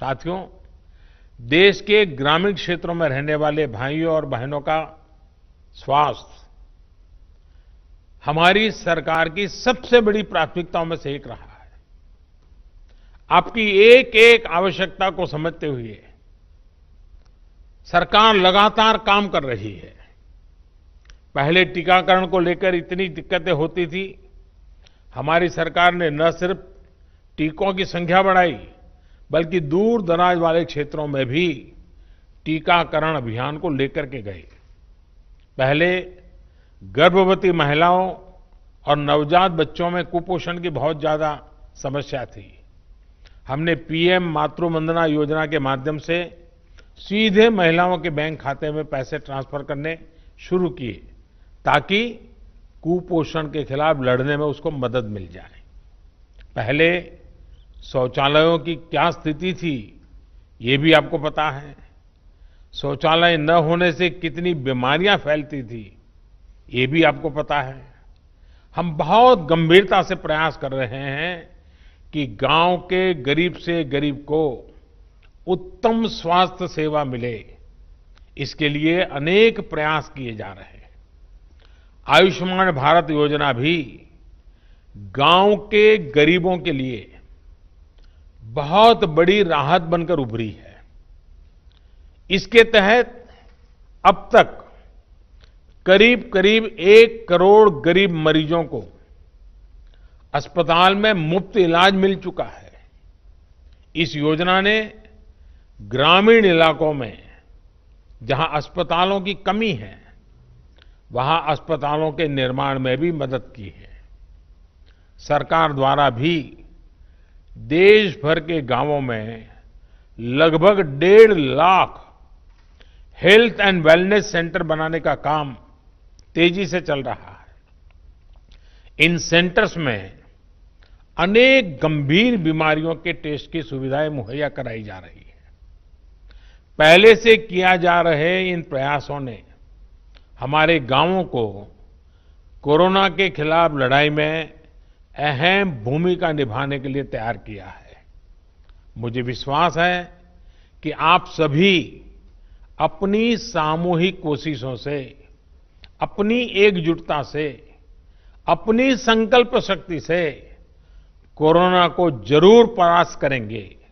साथियों देश के ग्रामीण क्षेत्रों में रहने वाले भाइयों और बहनों का स्वास्थ्य हमारी सरकार की सबसे बड़ी प्राथमिकताओं में से एक रहा है आपकी एक एक आवश्यकता को समझते हुए सरकार लगातार काम कर रही है पहले टीकाकरण को लेकर इतनी दिक्कतें होती थी हमारी सरकार ने न सिर्फ टीकों की संख्या बढ़ाई बल्कि दूर दराज वाले क्षेत्रों में भी टीकाकरण अभियान को लेकर के गए पहले गर्भवती महिलाओं और नवजात बच्चों में कुपोषण की बहुत ज़्यादा समस्या थी हमने पीएम मातृवंदना योजना के माध्यम से सीधे महिलाओं के बैंक खाते में पैसे ट्रांसफर करने शुरू किए ताकि कुपोषण के खिलाफ लड़ने में उसको मदद मिल जाए पहले शौचालयों की क्या स्थिति थी ये भी आपको पता है शौचालय न होने से कितनी बीमारियां फैलती थी ये भी आपको पता है हम बहुत गंभीरता से प्रयास कर रहे हैं कि गांव के गरीब से गरीब को उत्तम स्वास्थ्य सेवा मिले इसके लिए अनेक प्रयास किए जा रहे हैं आयुष्मान भारत योजना भी गांव के गरीबों के लिए बहुत बड़ी राहत बनकर उभरी है इसके तहत अब तक करीब करीब एक करोड़ गरीब मरीजों को अस्पताल में मुफ्त इलाज मिल चुका है इस योजना ने ग्रामीण इलाकों में जहां अस्पतालों की कमी है वहां अस्पतालों के निर्माण में भी मदद की है सरकार द्वारा भी देश भर के गांवों में लगभग डेढ़ lakh health and wellness centre बनाने का काम तेजी से चल रहा है इन सेंटर्स में अनेक गंभीर बीमारियों के टेस्ट की सुविधाएं मुहैया कराई जा रही है पहले से किया जा रहे इन प्रयासों ने हमारे गांवों को कोरोना के खिलाफ लड़ाई में अहम भूमिका निभाने के लिए तैयार किया है मुझे विश्वास है कि आप सभी अपनी सामूहिक कोशिशों से अपनी एकजुटता से अपनी संकल्प शक्ति से कोरोना को जरूर परास्त करेंगे